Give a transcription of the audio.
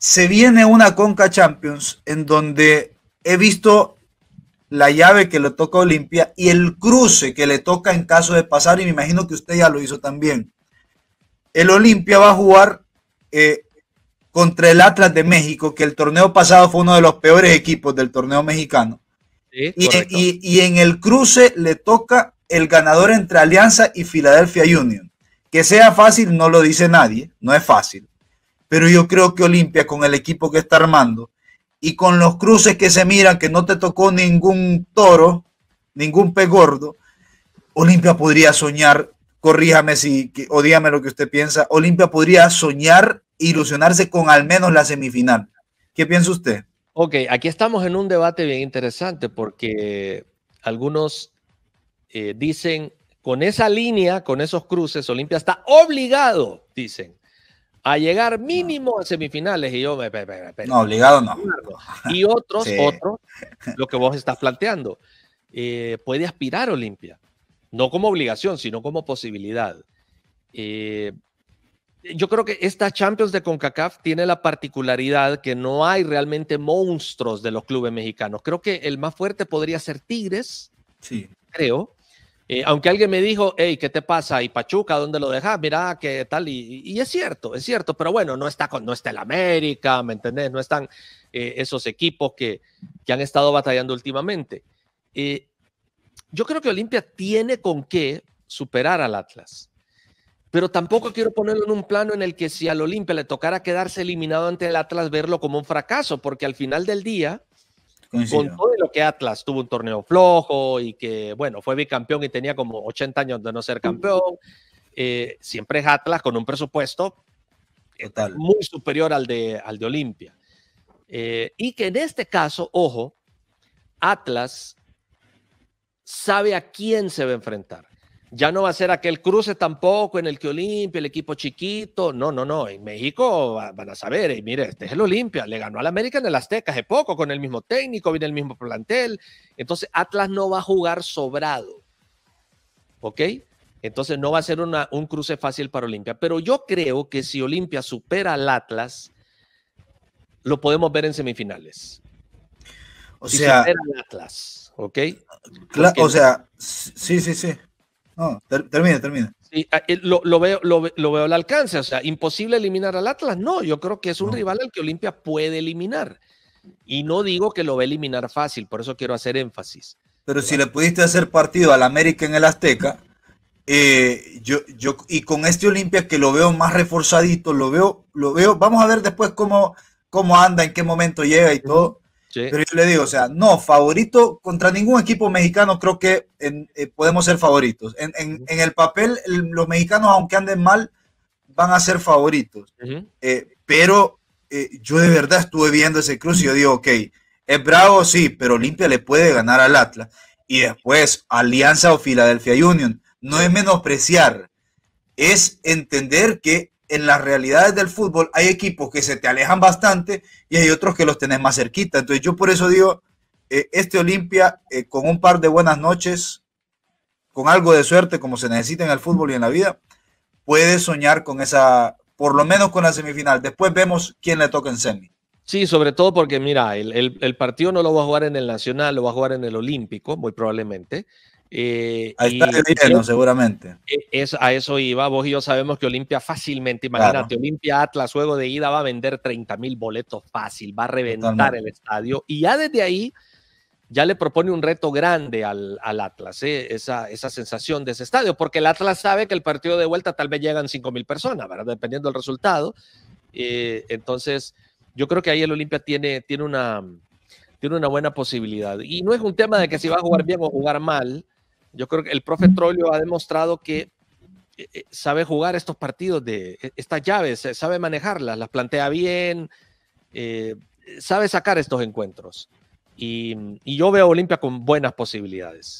se viene una Conca Champions en donde he visto la llave que le toca a Olimpia y el cruce que le toca en caso de pasar, y me imagino que usted ya lo hizo también. El Olimpia va a jugar eh, contra el Atlas de México, que el torneo pasado fue uno de los peores equipos del torneo mexicano. y, y, en el cruce le toca el ganador entre Alianza y Philadelphia Union. Que sea fácil no lo dice nadie, no es fácil pero yo creo que Olimpia con el equipo que está armando y con los cruces que se miran, que no te tocó ningún toro, ningún pez gordo, Olimpia podría soñar, corríjame si o dígame lo que usted piensa, Olimpia podría soñar e ilusionarse con al menos la semifinal. ¿Qué piensa usted? Ok, aquí estamos en un debate bien interesante porque algunos eh, dicen, con esa línea, con esos cruces, Olimpia está obligado, dicen, a llegar mínimo a semifinales. Y yo no, obligado no. Y otros, otros, lo que vos estás planteando, eh, puede aspirar Olimpia. No como obligación, sino como posibilidad. Eh, yo creo que esta Champions de CONCACAF tiene la particularidad que no hay realmente monstruos de los clubes mexicanos. Creo que el más fuerte podría ser Tigres. Sí. Creo. Eh, aunque alguien me dijo, hey, ¿qué te pasa? ¿Y Pachuca, dónde lo dejas? Mira, qué tal. Y, es cierto, es cierto, pero bueno, no está, con, no está el América, ¿me entendés? No están eh, esos equipos que, han estado batallando últimamente. Eh, yo creo que Olimpia tiene con qué superar al Atlas, pero tampoco quiero ponerlo en un plano en el que si al Olimpia le tocara quedarse eliminado ante el Atlas, verlo como un fracaso, porque al final del día con todo lo que Atlas tuvo un torneo flojo y que, bueno, fue bicampeón y tenía como 80 años de no ser campeón, eh, siempre es Atlas con un presupuesto eh, muy superior al de, al de Olimpia. Eh, y que en este caso, ojo, Atlas sabe a quién se va a enfrentar. Ya no va a ser aquel cruce tampoco en el que Olimpia, el equipo chiquito. No, no, no. En México van a saber. Y mire, este es el Olimpia. Le ganó al América en el Azteca hace poco con el mismo técnico, viene el mismo plantel. Entonces, Atlas no va a jugar sobrado. ¿Ok? Entonces, no va a ser un cruce fácil para Olimpia. Pero yo creo que si Olimpia supera al Atlas, lo podemos ver en semifinales. O sea, supera al Atlas. ¿Ok? o sea, sí, sí, sí no, termina, termina. Ah, eh, lo, veo, lo, veo al alcance, o sea, imposible eliminar al Atlas, no, yo creo que es un rival al que Olimpia puede eliminar. Y no digo que lo va a eliminar fácil, por eso quiero hacer énfasis. Pero si le pudiste hacer partido al América en el Azteca, eh, yo, yo, y con este Olimpia que lo veo más reforzadito, lo veo, lo veo, vamos a ver después cómo, cómo anda, en qué momento llega y todo, pero yo le digo, o sea, no, favorito contra ningún equipo mexicano creo que eh, podemos ser favoritos. En, el papel, los mexicanos, aunque anden mal, van a ser favoritos. Eh, pero eh, yo de verdad estuve viendo ese cruce y yo digo, ok, es bravo, sí, pero Olimpia le puede ganar al Atlas. Y después, Alianza o Philadelphia Union. No es menospreciar, es entender que en las realidades del fútbol hay equipos que se te alejan bastante y hay otros que los tenés más cerquita. Entonces yo por eso digo, eh, este Olimpia eh, con un par de buenas noches, con algo de suerte como se necesita en el fútbol y en la vida, puede soñar con esa, por lo menos con la semifinal. Después vemos quién le toca en semi. Sí, sobre todo porque mira, el, el partido no lo va a jugar en el Nacional, lo va a jugar en el Olímpico, muy probablemente. Eh, seguramente. E, es, a eso iba. Vos y yo sabemos que Olimpia fácilmente, imagínate, Olimpia Atlas, juego de ida, va a vender 30 mil boletos fácil, va a reventar el estadio. Y ya desde ahí, ya le propone un reto grande al, al Atlas, ¿eh? esa, sensación de ese estadio, porque el Atlas sabe que el partido de vuelta tal vez llegan 5 mil personas, Dependiendo del resultado. Eh, entonces, yo creo que ahí el Olimpia tiene, tiene, una, tiene una buena posibilidad. Y no es un tema de que si va a jugar bien o jugar mal, yo creo que el profe Trollio ha demostrado que eh, eh, sabe jugar estos partidos de e, estas llaves, sabe manejarlas, las plantea bien, eh, sabe sacar estos encuentros. Y, y yo veo a Olimpia con buenas posibilidades.